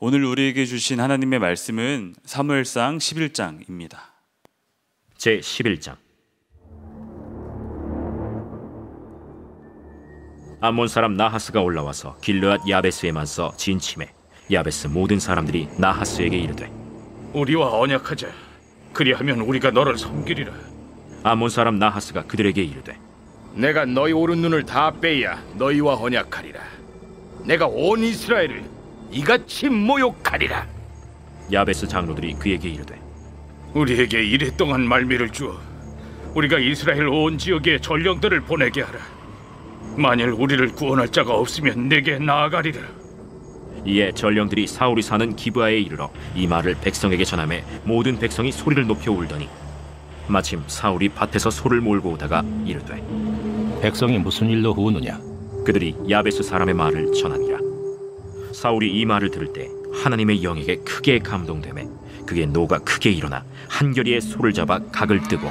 오늘 우리에게 주신 하나님의 말씀은 사무엘상 11장입니다. 제 11장 암몬 사람 나하스가 올라와서 길르앗 야베스에 맞서 진침해 야베스 모든 사람들이 나하스에게 이르되 우리와 언약하자 그리하면 우리가 너를 섬기리라 암몬 사람 나하스가 그들에게 이르되 내가 너희 오른 눈을 다 빼야 너희와 언약하리라 내가 온 이스라엘을 이같이 모욕하리라. 야베스 장로들이 그에게 이르되 우리에게 이래 동안 말미를 주어 우리가 이스라엘 온 지역에 전령들을 보내게 하라. 만일 우리를 구원할 자가 없으면 내게 나아가리라. 이에 전령들이 사울이 사는 기브아에 이르러 이 말을 백성에게 전함에 모든 백성이 소리를 높여 울더니 마침 사울이 밭에서 소를 몰고 오다가 이르되 백성이 무슨 일로 우느냐 그들이 야베스 사람의 말을 전하니라 사울이 이 말을 들을 때 하나님의 영에게 크게 감동되에 그의 노가 크게 일어나 한결이의 소를 잡아 각을 뜨고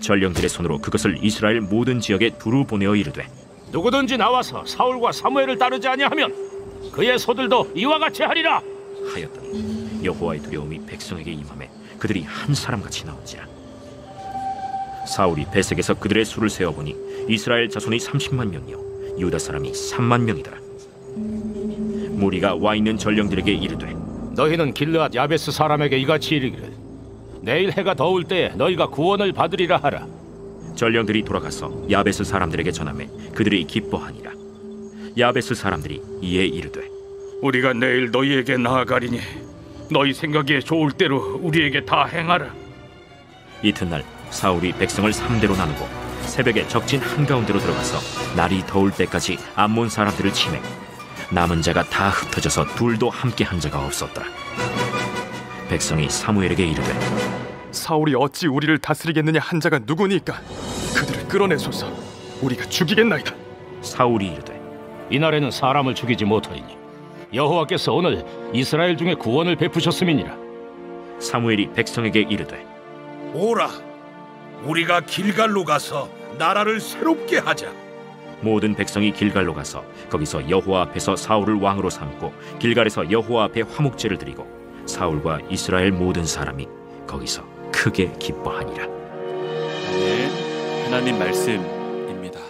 전령들의 손으로 그것을 이스라엘 모든 지역에 두루 보내어 이르되 누구든지 나와서 사울과 사무엘을 따르지 아니하면 그의 소들도 이와 같이 하리라 하였더니 여호와의 두려움이 백성에게 임함에 그들이 한 사람같이 나온지라 사울이 배색에서 그들의 수를 세어보니 이스라엘 자손이 30만 명이요 유다 사람이 3만 명이더라 무리가 와 있는 전령들에게 이르되 너희는 길르앗 야베스 사람에게 이같이 이르기를 내일 해가 더울 때에 너희가 구원을 받으리라 하라 전령들이 돌아가서 야베스 사람들에게 전함에 그들이 기뻐하니라 야베스 사람들이 이에 이르되 우리가 내일 너희에게 나아가리니 너희 생각에 좋을 대로 우리에게 다 행하라 이튿날 사울이 백성을 3대로 나누고 새벽에 적진 한가운데로 들어가서 날이 더울 때까지 암몬 사람들을 치매 남은 자가 다 흩어져서 둘도 함께 한 자가 없었다. 백성이 사무엘에게 이르되 사울이 어찌 우리를 다스리겠느냐 한 자가 누구니까 그들을 끌어내소서 우리가 죽이겠나이다. 사울이 이르되 이날에는 사람을 죽이지 못하이니 여호와께서 오늘 이스라엘 중에 구원을 베푸셨음이니라. 사무엘이 백성에게 이르되 오라 우리가 길갈로 가서 나라를 새롭게 하자. 모든 백성이 길갈로 가서 거기서 여호와 앞에서 사울을 왕으로 삼고 길갈에서 여호와 앞에 화목제를 드리고 사울과 이스라엘 모든 사람이 거기서 크게 기뻐하니라. 네, 하나님 말씀입니다.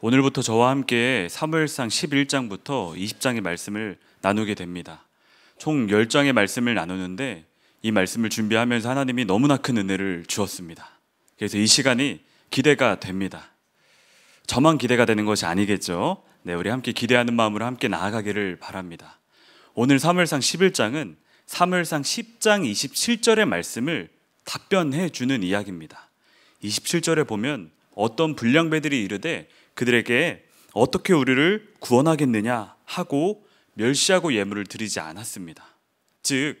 오늘부터 저와 함께 사무엘상 11장부터 20장의 말씀을 나누게 됩니다. 총 10장의 말씀을 나누는데 이 말씀을 준비하면서 하나님이 너무나 큰 은혜를 주었습니다. 그래서 이 시간이 기대가 됩니다. 저만 기대가 되는 것이 아니겠죠. 네, 우리 함께 기대하는 마음으로 함께 나아가기를 바랍니다. 오늘 사무엘상 11장은 사무엘상 10장 27절의 말씀을 답변해 주는 이야기입니다. 27절에 보면 어떤 불량배들이 이르되 그들에게 어떻게 우리를 구원하겠느냐 하고 멸시하고 예물을 드리지 않았습니다. 즉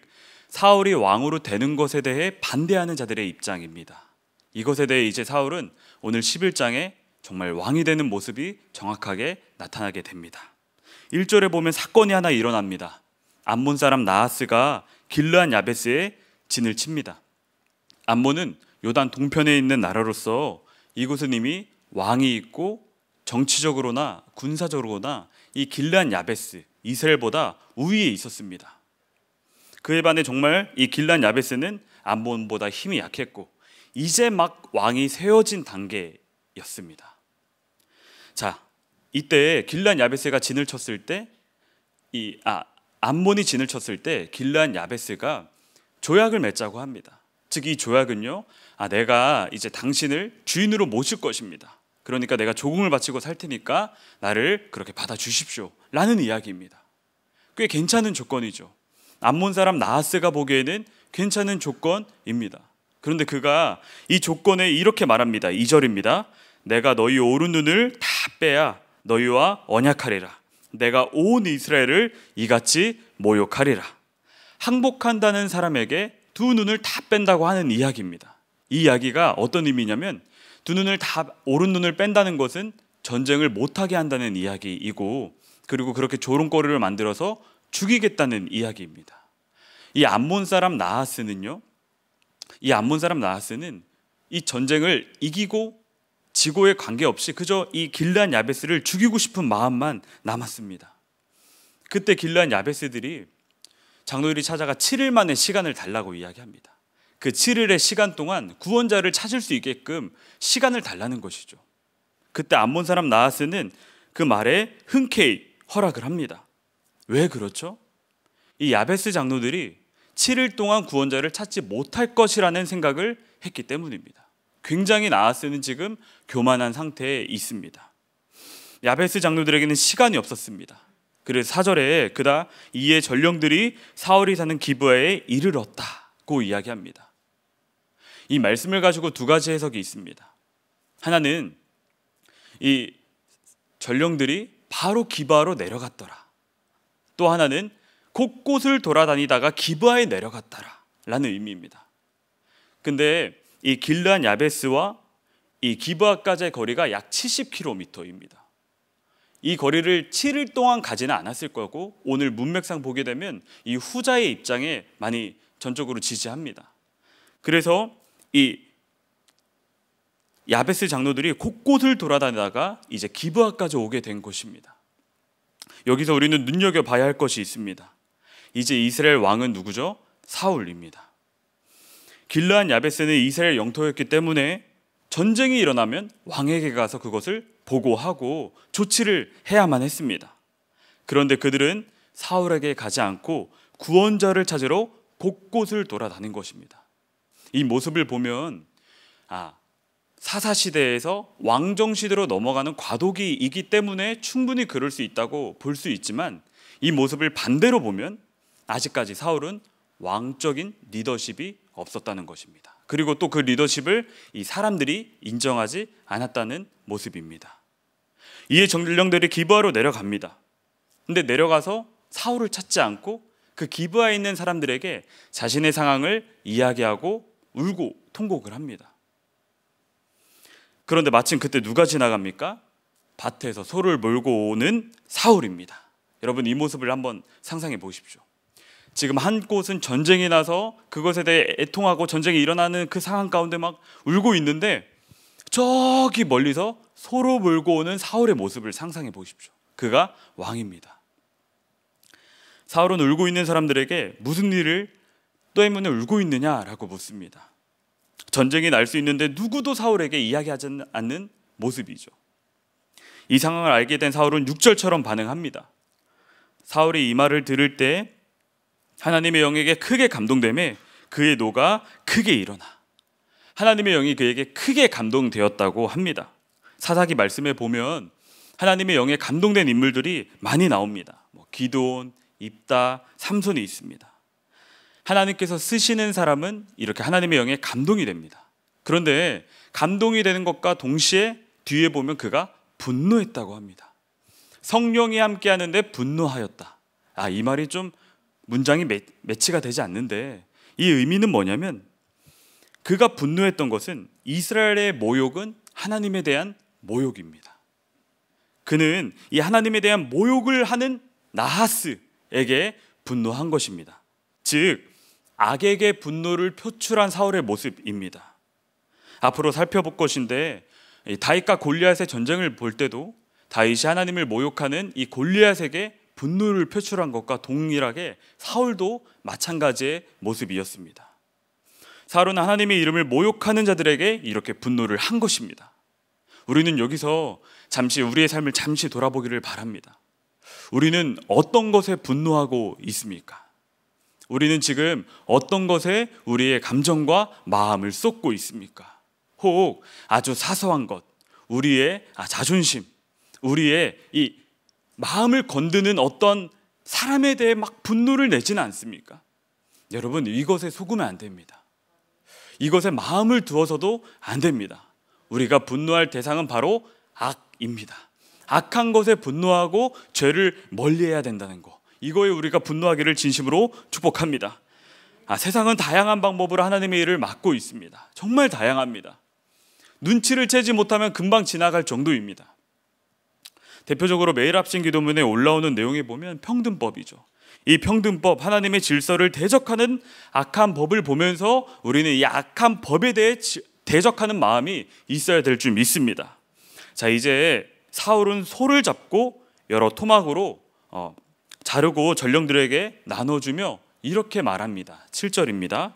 사울이 왕으로 되는 것에 대해 반대하는 자들의 입장입니다. 이것에 대해 이제 사울은 오늘 11장에 정말 왕이 되는 모습이 정확하게 나타나게 됩니다. 1절에 보면 사건이 하나 일어납니다. 암몬 사람 나하스가 길르한 야베스에 진을 칩니다. 암몬은 요단 동편에 있는 나라로서 이곳은 이미 왕이 있고 정치적으로나 군사적으로나 이 길르한 야베스 이스라엘보다 우위에 있었습니다. 그에 반해 정말 이 길란 야베스는 암몬보다 힘이 약했고 이제 막 왕이 세워진 단계에 였습니다. 자, 이때 길란 야베스가 진을 쳤을 때이아 암몬이 진을 쳤을 때 길란 야베스가 조약을 맺자고 합니다. 즉 이 조약은요. 아 내가 이제 당신을 주인으로 모실 것입니다. 그러니까 내가 조공을 바치고 살 테니까 나를 그렇게 받아 주십시오. 라는 이야기입니다. 꽤 괜찮은 조건이죠. 암몬 사람 나하스가 보기에는 괜찮은 조건입니다. 그런데 그가 이 조건에 이렇게 말합니다. 2절입니다. 내가 너희 오른 눈을 다 빼야 너희와 언약하리라. 내가 온 이스라엘을 이같이 모욕하리라. 항복한다는 사람에게 두 눈을 다 뺀다고 하는 이야기입니다. 이 이야기가 어떤 의미냐면 두 눈을 다 오른 눈을 뺀다는 것은 전쟁을 못하게 한다는 이야기이고 그리고 그렇게 조롱거리를 만들어서 죽이겠다는 이야기입니다. 이 암몬 사람 나하스는요. 이 암몬 사람 나하스는 이 전쟁을 이기고 지고에 관계없이 그저 이 길란 야베스를 죽이고 싶은 마음만 남았습니다. 그때 길란 야베스들이 장로들이 찾아가 7일 만에 시간을 달라고 이야기합니다. 그 7일의 시간 동안 구원자를 찾을 수 있게끔 시간을 달라는 것이죠. 그때 안 본 사람 나하스는 그 말에 흔쾌히 허락을 합니다. 왜 그렇죠? 이 야베스 장로들이 7일 동안 구원자를 찾지 못할 것이라는 생각을 했기 때문입니다. 굉장히 나아스는 지금 교만한 상태에 있습니다. 야베스 장로들에게는 시간이 없었습니다. 그래서 사절에 그다 이에 전령들이 사울이 사는 기브에 이르렀다고 이야기합니다. 이 말씀을 가지고 두 가지 해석이 있습니다. 하나는 이 전령들이 바로 기브아로 내려갔더라. 또 하나는 곳곳을 돌아다니다가 기브아에 내려갔다라는 의미입니다. 근데 이 길란 야베스와 이 기브아까지의 거리가 약 70km입니다. 이 거리를 7일 동안 가지는 않았을 거고 오늘 문맥상 보게 되면 이 후자의 입장에 많이 전적으로 지지합니다. 그래서 이 야베스 장로들이 곳곳을 돌아다니다가 이제 기브아까지 오게 된 것입니다. 여기서 우리는 눈여겨 봐야 할 것이 있습니다. 이제 이스라엘 왕은 누구죠? 사울입니다. 길라한 야베스는 이스라엘 영토였기 때문에 전쟁이 일어나면 왕에게 가서 그것을 보고하고 조치를 해야만 했습니다. 그런데 그들은 사울에게 가지 않고 구원자를 찾으러 곳곳을 돌아다닌 것입니다. 이 모습을 보면 아 사사 시대에서 왕정 시대로 넘어가는 과도기이기 때문에 충분히 그럴 수 있다고 볼 수 있지만 이 모습을 반대로 보면 아직까지 사울은 왕적인 리더십이 없었다는 것입니다. 그리고 또 그 리더십을 이 사람들이 인정하지 않았다는 모습입니다. 이에 전령들이 기브아로 내려갑니다. 근데 내려가서 사울을 찾지 않고 그 기브아에 있는 사람들에게 자신의 상황을 이야기하고 울고 통곡을 합니다. 그런데 마침 그때 누가 지나갑니까? 밭에서 소를 몰고 오는 사울입니다. 여러분 이 모습을 한번 상상해 보십시오. 지금 한 곳은 전쟁이 나서 그것에 대해 애통하고 전쟁이 일어나는 그 상황 가운데 막 울고 있는데 저기 멀리서 소로 몰고 오는 사울의 모습을 상상해 보십시오. 그가 왕입니다. 사울은 울고 있는 사람들에게 무슨 일을 때문에 울고 있느냐라고 묻습니다. 전쟁이 날 수 있는데 누구도 사울에게 이야기하지 않는 모습이죠. 이 상황을 알게 된 사울은 6절처럼 반응합니다. 사울이 이 말을 들을 때 하나님의 영에게 크게 감동됨에 그의 노가 크게 일어나 하나님의 영이 그에게 크게 감동되었다고 합니다. 사사기 말씀에 보면 하나님의 영에 감동된 인물들이 많이 나옵니다. 뭐 기도온, 입다, 삼손이 있습니다. 하나님께서 쓰시는 사람은 이렇게 하나님의 영에 감동이 됩니다. 그런데 감동이 되는 것과 동시에 뒤에 보면 그가 분노했다고 합니다. 성령이 함께 하는데 분노하였다. 아, 이 말이 좀 문장이 매, 매치가 되지 않는데 이 의미는 뭐냐면 그가 분노했던 것은 이스라엘의 모욕은 하나님에 대한 모욕입니다. 그는 이 하나님에 대한 모욕을 하는 나하스에게 분노한 것입니다. 즉 악에게 분노를 표출한 사울의 모습입니다. 앞으로 살펴볼 것인데 다윗과 골리앗의 전쟁을 볼 때도 다윗이 하나님을 모욕하는 이 골리앗에게 분노를 표출한 것과 동일하게 사울도 마찬가지의 모습이었습니다. 사울은 하나님의 이름을 모욕하는 자들에게 이렇게 분노를 한 것입니다. 우리는 여기서 잠시 우리의 삶을 잠시 돌아보기를 바랍니다. 우리는 어떤 것에 분노하고 있습니까? 우리는 지금 어떤 것에 우리의 감정과 마음을 쏟고 있습니까? 혹 아주 사소한 것, 우리의 아, 자존심, 우리의 이 마음을 건드는 어떤 사람에 대해 막 분노를 내지는 않습니까? 여러분 이것에 속으면 안 됩니다. 이것에 마음을 두어서도 안 됩니다. 우리가 분노할 대상은 바로 악입니다. 악한 것에 분노하고 죄를 멀리해야 된다는 거. 이거에 우리가 분노하기를 진심으로 축복합니다. 아, 세상은 다양한 방법으로 하나님의 일을 막고 있습니다. 정말 다양합니다. 눈치를 채지 못하면 금방 지나갈 정도입니다. 대표적으로 매일 합신 기도문에 올라오는 내용에 보면 평등법이죠. 이 평등법 하나님의 질서를 대적하는 악한 법을 보면서 우리는 이 악한 법에 대해 대적하는 마음이 있어야 될 줄 믿습니다. 자 이제 사울은 소를 잡고 여러 토막으로 어, 자르고 전령들에게 나눠주며 이렇게 말합니다. 7절입니다.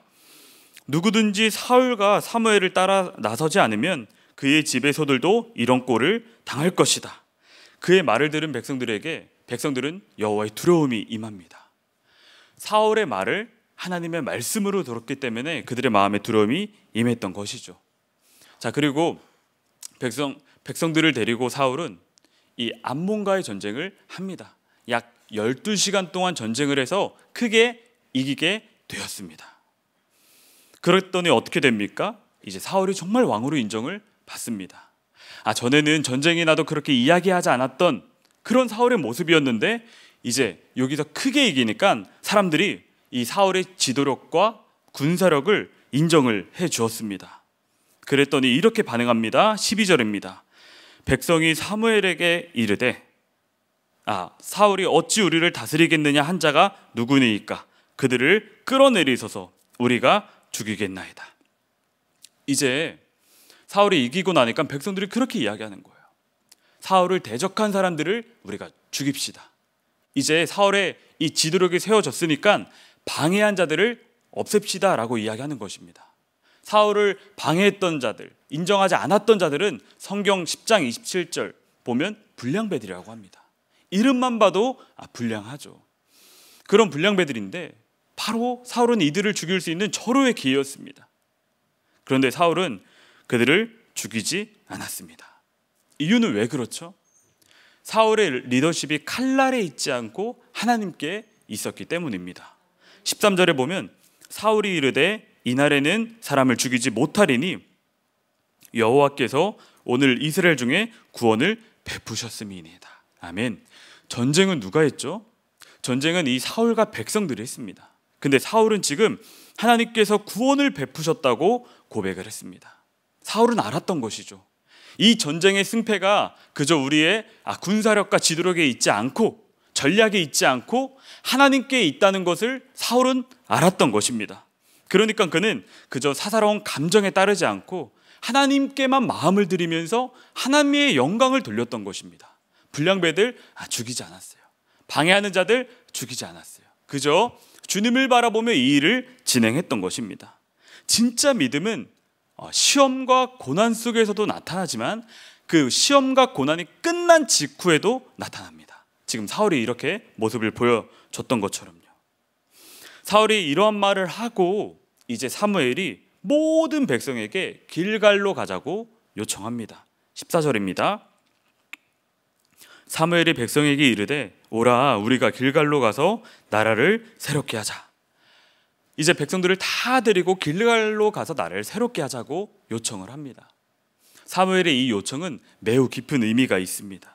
누구든지 사울과 사무엘을 따라 나서지 않으면 그의 집에서들도 이런 꼴을 당할 것이다. 그의 말을 들은 백성들에게 백성들은 여호와의 두려움이 임합니다. 사울의 말을 하나님의 말씀으로 들었기 때문에 그들의 마음에 두려움이 임했던 것이죠. 자 그리고 백성 백성들을 데리고 사울은 이 암몬과의 전쟁을 합니다. 약 12시간 동안 전쟁을 해서 크게 이기게 되었습니다. 그랬더니 어떻게 됩니까? 이제 사울이 정말 왕으로 인정을 받습니다. 아 전에는 전쟁이 나도 그렇게 이야기하지 않았던 그런 사울의 모습이었는데 이제 여기서 크게 이기니까 사람들이 이 사울의 지도력과 군사력을 인정을 해 주었습니다. 그랬더니 이렇게 반응합니다. 12절입니다. 백성이 사무엘에게 이르되 아 사울이 어찌 우리를 다스리겠느냐 한 자가 누구니까 그들을 끌어내리소서 우리가 죽이겠나이다. 이제 사울이 이기고 나니까 백성들이 그렇게 이야기하는 거예요. 사울을 대적한 사람들을 우리가 죽입시다. 이제 사울의 이 지도력이 세워졌으니까 방해한 자들을 없앱시다라고 이야기하는 것입니다. 사울을 방해했던 자들, 인정하지 않았던 자들은 성경 10장 27절 보면 불량배들이라고 합니다. 이름만 봐도 아, 불량하죠. 그런 불량배들인데 바로 사울은 이들을 죽일 수 있는 절호의 기회였습니다. 그런데 사울은 그들을 죽이지 않았습니다. 이유는 왜 그렇죠? 사울의 리더십이 칼날에 있지 않고 하나님께 있었기 때문입니다. 13절에 보면 사울이 이르되 이날에는 사람을 죽이지 못하리니 여호와께서 오늘 이스라엘 중에 구원을 베푸셨음이니이다. 아멘. 전쟁은 누가 했죠? 전쟁은 이 사울과 백성들이 했습니다. 근데 사울은 지금 하나님께서 구원을 베푸셨다고 고백을 했습니다. 사울은 알았던 것이죠. 이 전쟁의 승패가 그저 우리의 아, 군사력과 지도력에 있지 않고 전략에 있지 않고 하나님께 있다는 것을 사울은 알았던 것입니다. 그러니까 그는 그저 사사로운 감정에 따르지 않고 하나님께만 마음을 들이면서 하나님의 영광을 돌렸던 것입니다. 불량배들 아, 죽이지 않았어요. 방해하는 자들 죽이지 않았어요. 그저 주님을 바라보며 이 일을 진행했던 것입니다. 진짜 믿음은 어, 시험과 고난 속에서도 나타나지만 그 시험과 고난이 끝난 직후에도 나타납니다. 지금 사울이 이렇게 모습을 보여줬던 것처럼요. 사울이 이러한 말을 하고 이제 사무엘이 모든 백성에게 길갈로 가자고 요청합니다. 14절입니다. 사무엘이 백성에게 이르되 오라 우리가 길갈로 가서 나라를 새롭게 하자. 이제 백성들을 다 데리고 길르갈로 가서 나를 새롭게 하자고 요청을 합니다. 사무엘의 이 요청은 매우 깊은 의미가 있습니다.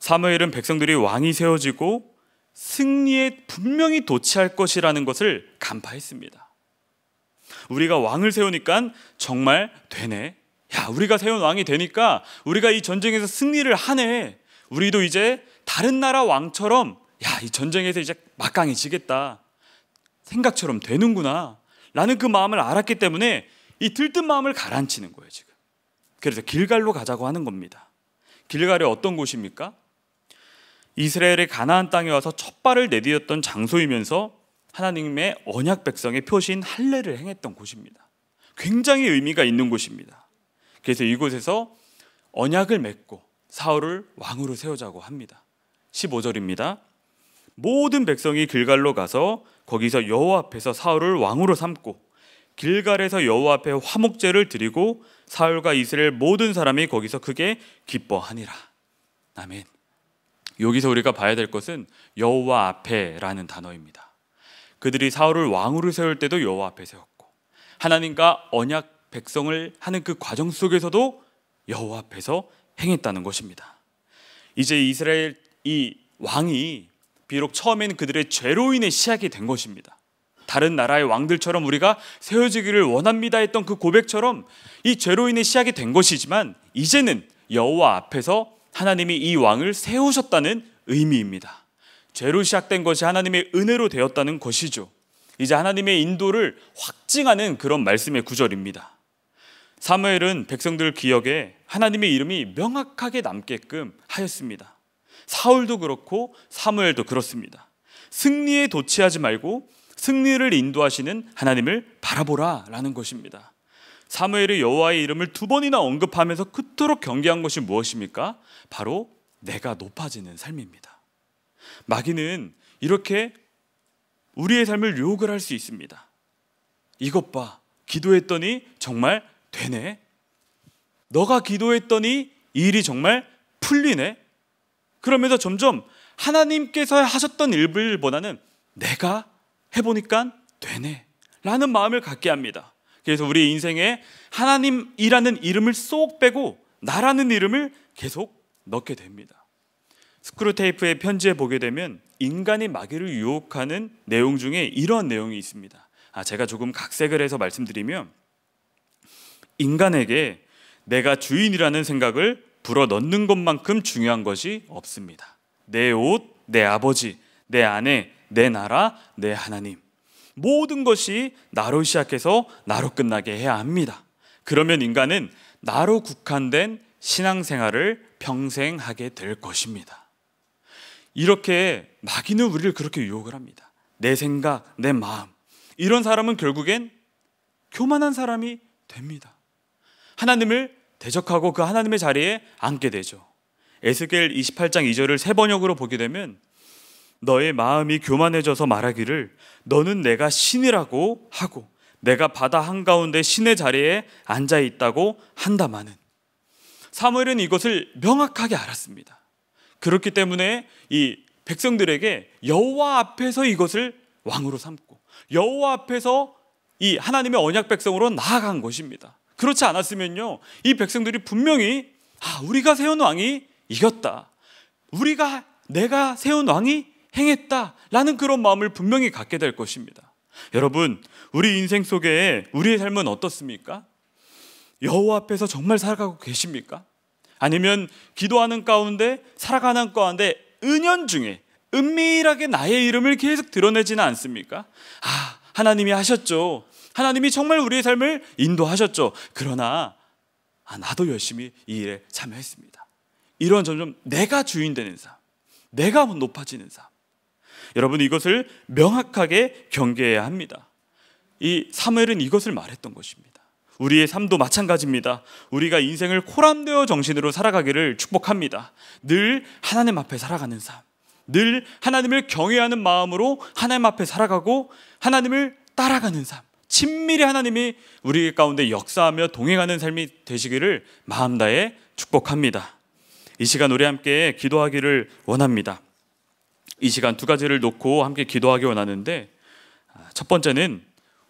사무엘은 백성들이 왕이 세워지고 승리에 분명히 도취할 것이라는 것을 간파했습니다. 우리가 왕을 세우니까 정말 되네. 야, 우리가 세운 왕이 되니까 우리가 이 전쟁에서 승리를 하네. 우리도 이제 다른 나라 왕처럼 야, 이 전쟁에서 이제 막강해지겠다. 생각처럼 되는구나 라는 그 마음을 알았기 때문에 이 들뜬 마음을 가라앉히는 거예요 지금 그래서 길갈로 가자고 하는 겁니다 길갈이 어떤 곳입니까? 이스라엘의 가나안 땅에 와서 첫 발을 내디뎠던 장소이면서 하나님의 언약 백성의 표시인 할례를 행했던 곳입니다. 굉장히 의미가 있는 곳입니다. 그래서 이곳에서 언약을 맺고 사울을 왕으로 세우자고 합니다. 15절입니다. 모든 백성이 길갈로 가서 거기서 여호와 앞에서 사울을 왕으로 삼고 길갈에서 여호와 앞에 화목제를 드리고 사울과 이스라엘 모든 사람이 거기서 크게 기뻐하니라. 아멘. 여기서 우리가 봐야 될 것은 여호와 앞에라는 단어입니다. 그들이 사울을 왕으로 세울 때도 여호와 앞에 세웠고 하나님과 언약 백성을 하는 그 과정 속에서도 여호와 앞에서 행했다는 것입니다. 이제 이스라엘 이 왕이 비록 처음엔 그들의 죄로 인해 시작이 된 것입니다. 다른 나라의 왕들처럼 우리가 세워지기를 원합니다 했던 그 고백처럼 이 죄로 인해 시작이 된 것이지만 이제는 여호와 앞에서 하나님이 이 왕을 세우셨다는 의미입니다. 죄로 시작된 것이 하나님의 은혜로 되었다는 것이죠. 이제 하나님의 인도를 확증하는 그런 말씀의 구절입니다. 사무엘은 백성들 기억에 하나님의 이름이 명확하게 남게끔 하였습니다. 사울도 그렇고 사무엘도 그렇습니다. 승리에 도취하지 말고 승리를 인도하시는 하나님을 바라보라라는 것입니다. 사무엘이 여호와의 이름을 두 번이나 언급하면서 그토록 경계한 것이 무엇입니까? 바로 내가 높아지는 삶입니다. 마귀는 이렇게 우리의 삶을 유혹을 할 수 있습니다. 이것 봐. 기도했더니 정말 되네. 너가 기도했더니 일이 정말 풀리네. 그러면서 점점 하나님께서 하셨던 일들보다는 내가 해보니까 되네 라는 마음을 갖게 합니다. 그래서 우리 인생에 하나님이라는 이름을 쏙 빼고 나라는 이름을 계속 넣게 됩니다. 스크루테이프의 편지에 보게 되면 인간이 마귀를 유혹하는 내용 중에 이런 내용이 있습니다. 아, 제가 조금 각색을 해서 말씀드리면 인간에게 내가 주인이라는 생각을 불어 넣는 것만큼 중요한 것이 없습니다. 내 옷, 내 아버지, 내 아내, 내 나라, 내 하나님. 모든 것이 나로 시작해서 나로 끝나게 해야 합니다. 그러면 인간은 나로 국한된 신앙생활을 평생 하게 될 것입니다. 이렇게 마귀는 우리를 그렇게 유혹을 합니다. 내 생각, 내 마음. 이런 사람은 결국엔 교만한 사람이 됩니다. 하나님을 대적하고 그 하나님의 자리에 앉게 되죠. 에스겔 28장 2절을 세 번역으로 보게 되면 너의 마음이 교만해져서 말하기를 너는 내가 신이라고 하고 내가 바다 한가운데 신의 자리에 앉아 있다고 한다마는 사무엘은 이것을 명확하게 알았습니다. 그렇기 때문에 이 백성들에게 여호와 앞에서 이것을 왕으로 삼고 여호와 앞에서 이 하나님의 언약 백성으로 나아간 것입니다. 그렇지 않았으면요. 이 백성들이 분명히 아, 우리가 세운 왕이 이겼다. 우리가 내가 세운 왕이 행했다라는 그런 마음을 분명히 갖게 될 것입니다. 여러분, 우리 인생 속에 우리의 삶은 어떻습니까? 여호와 앞에서 정말 살아가고 계십니까? 아니면 기도하는 가운데 살아가는 가운데 은연중에 은밀하게 나의 이름을 계속 드러내지는 않습니까? 아, 하나님이 하셨죠. 하나님이 정말 우리의 삶을 인도하셨죠. 그러나 아, 나도 열심히 이 일에 참여했습니다. 이런 점점 내가 주인 되는 삶, 내가 높아지는 삶. 여러분 이것을 명확하게 경계해야 합니다. 이 사무엘은 이것을 말했던 것입니다. 우리의 삶도 마찬가지입니다. 우리가 인생을 코람되어 정신으로 살아가기를 축복합니다. 늘 하나님 앞에 살아가는 삶. 늘 하나님을 경외하는 마음으로 하나님 앞에 살아가고 하나님을 따라가는 삶. 친밀히 하나님이 우리 가운데 역사하며 동행하는 삶이 되시기를 마음 다해 축복합니다. 이 시간 우리 함께 기도하기를 원합니다. 이 시간 두 가지를 놓고 함께 기도하기 원하는데 아, 첫 번째는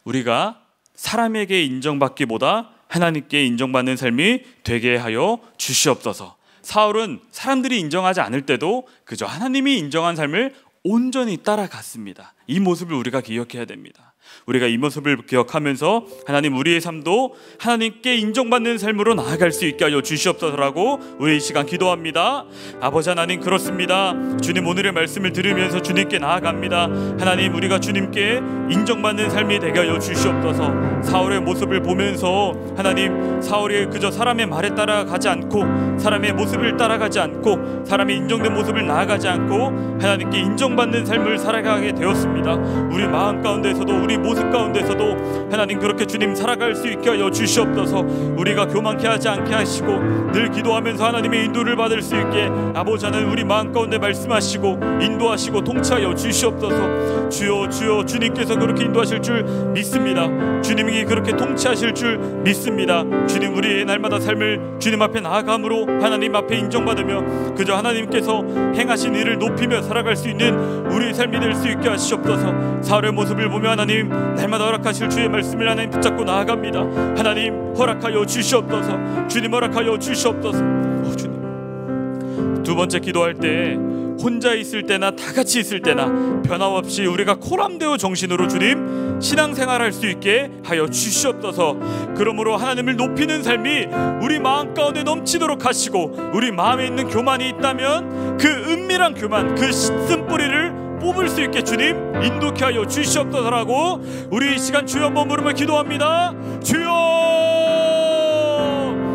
우리가 사람에게 인정받기보다 하나님께 인정받는 삶이 되게 하여 주시옵소서. 사울은 사람들이 인정하지 않을 때도 그저 하나님이 인정한 삶을 온전히 따라갔습니다. 이 모습을 우리가 기억해야 됩니다. 우리가 이 모습을 기억하면서 하나님 우리의 삶도 하나님께 인정받는 삶으로 나아갈 수 있게 하여 주시옵소서라고 우리 이 시간 기도합니다. 아버지 하나님 그렇습니다. 주님 오늘의 말씀을 들으면서 주님께 나아갑니다. 하나님 우리가 주님께 인정받는 삶이 되게 하여 주시옵소서. 사울의 모습을 보면서 하나님 사울이 그저 사람의 말에 따라가지 않고 사람의 모습을 따라가지 않고 사람의 인정된 모습을 나아가지 않고 하나님께 인정받는 삶을 살아가게 되었습니다. 우리 마음 가운데서도 우리 모습 가운데서도 하나님 그렇게 주님 살아갈 수 있게 하여 주시옵소서 우리가 교만케 하지 않게 하시고 늘 기도하면서 하나님의 인도를 받을 수 있게 아버지 하나님 우리 마음 가운데 말씀하시고 인도하시고 통치하여 주시옵소서 주여 주여 주님께서 그렇게 인도하실 줄 믿습니다 주님이 그렇게 통치하실 줄 믿습니다 주님 우리의 날마다 삶을 주님 앞에 나아감으로 하나님 앞에 인정받으며 그저 하나님께서 행하신 일을 높이며 살아갈 수 있는 우리의 삶이 될 수 있게 하시옵소서 사흘의 모습을 보며 하나님 하나님 날마다 허락하실 주의 말씀을 하나님 붙잡고 나아갑니다 하나님 허락하여 주시옵소서 주님 허락하여 주시옵소서 오, 주님 두 번째 기도할 때 혼자 있을 때나 다 같이 있을 때나 변함없이 우리가 코람데오 정신으로 주님 신앙생활할 수 있게 하여 주시옵소서. 그러므로 하나님을 높이는 삶이 우리 마음 가운데 넘치도록 하시고 우리 마음에 있는 교만이 있다면 그 은밀한 교만 그 쓴뿌리를 뽑을 수 있게 주님 인도케 하여 주시옵소서라고 우리 시간 주여 한번 부르며 기도합니다 주여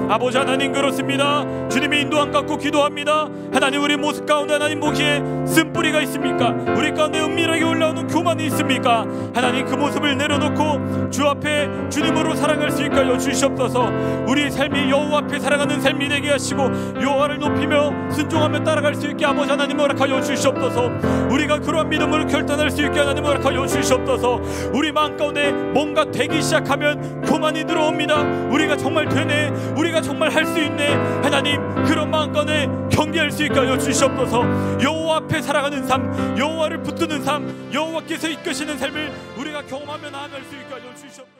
아버지 하나님 그렇습니다 주님의 인도 안 갖고 기도합니다 하나님 우리 모습 가운데 하나님 보기에 쓴뿌리가 있습니까 우리 가운데 은밀하게 올라오는 교만이 있습니까 하나님 그 모습을 내려놓고 주 앞에 주님으로 사랑할 수 있게 하여 주시옵소서 우리 삶이 여호와 앞에 살아가는 삶이 되게 하시고 여호와를 높이며 순종하며 따라갈 수 있게 아버지 하나님 허락하여 주시옵소서 우리가 그러한 믿음을 결단할 수 있게 하나님 허락하여 주시옵소서 우리 마음 가운데 뭔가 되기 시작하면 교만이 들어옵니다 우리가 정말 되네 우리가 정말 할 수 있네 하나님 그런 마음 가운데 경계할 수 있게 하여 주시옵소서 여호와 앞에 살아가는 삶 여호와를 붙드는 삶 여호와께서 이끄시는 삶을 우리가 경험하며 나아갈 수 있게 하여 주시옵소서